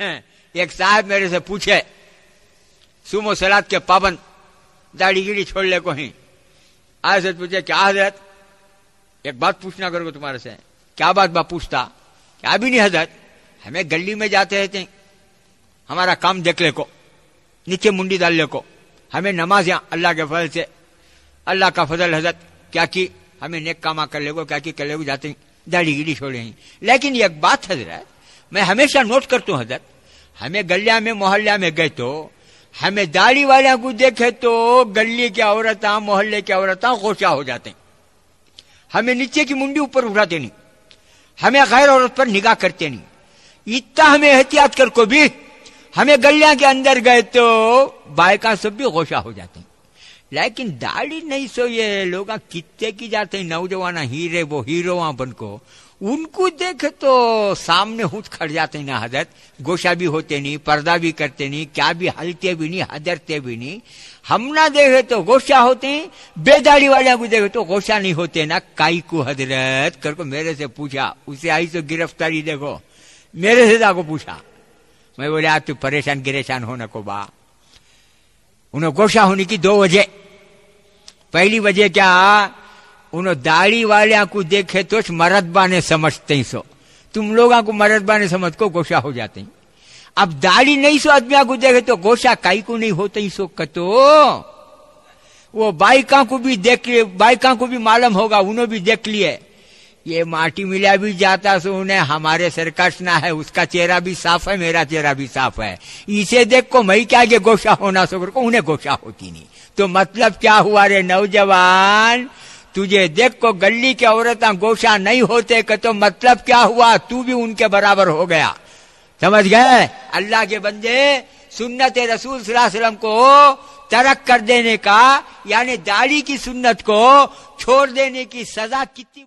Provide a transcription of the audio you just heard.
एक साहब मेरे से पूछे सुमो सलाद के पाबंद दाढ़ी गिड़ी छोड़ ले को ही से पूछे क्या हजरत एक बात पूछना करोगे तुम्हारे से क्या बात बा पूछता क्या भी नहीं हजरत हमें गली में जाते रहते हमारा काम देख ले को नीचे मुंडी डाल ले को हमें नमाज यहाँ अल्लाह के फजल से अल्लाह का फजल हजरत क्या की हमें नेक कामा कर लेगो क्या की कर ले जाते दाढ़ी गिड़ी छोड़े लेकिन एक बात हजरत मैं हमेशा नोट करता हूँ हजरत हमें गलिया में मोहल्ला में गए तो हमें दाढ़ी वाले को देखे तो गली की औरत मोहल्ले की औरत खोशा हो जाते हैं हमें नीचे की मुंडी ऊपर उठाते नहीं हमें गैर औरत पर निगाह करते नहीं इतना हमें एहतियात कर को भी हमें गलिया के अंदर गए तो बायका सब भी गोशा हो जाते हैं लेकिन दाढ़ी नहीं सो ये लोग कितने की जाते नौजवान हीरे वो हीरो को उनको देखे तो सामने हूं खड़ जाते ना हजरत गोशा भी होते नहीं पर्दा भी करते नहीं क्या भी हलते भी नहीं हदरते भी नहीं हम ना देखे तो गोशा होते हैं बेदाड़ी वाले को देखे तो गोशा नहीं होते ना काई को हजरत करको मेरे से पूछा उसे आई तो गिरफ्तारी देखो मेरे से जाको पूछा मैं बोले आप तो परेशान गिरेशान होने को बा उन्हें गोशा होने की दो वजह पहली वजह क्या उन्हों दाढ़ी वाले को देखे तो मरदबा ने समझते ही सो तुम लोग को मरदबा ने समझ को गोशा हो जाते हैं अब दाढ़ी नहीं सो आदमी को देखे तो गोशा काई को नहीं होते ही सो कतो वो बाइका को भी देख लिए बाइका को भी मालूम होगा उन्होंने भी देख लिए ये माटी मिला भी जाता सो तो उन्हें हमारे सरकस कसना है उसका चेहरा भी साफ है मेरा चेहरा भी साफ है इसे देख को मई क्या आगे गोशा होना सो को उन्हें गोशा होती नहीं तो मतलब क्या हुआ रे नौजवान तुझे देख को गली के औरत गोशा नहीं होते का तो मतलब क्या हुआ तू भी उनके बराबर हो गया समझ गए अल्लाह के बंदे सुन्नत रसूल सलाम को तरक कर देने का यानी दाढ़ी की सुन्नत को छोड़ देने की सजा कितनी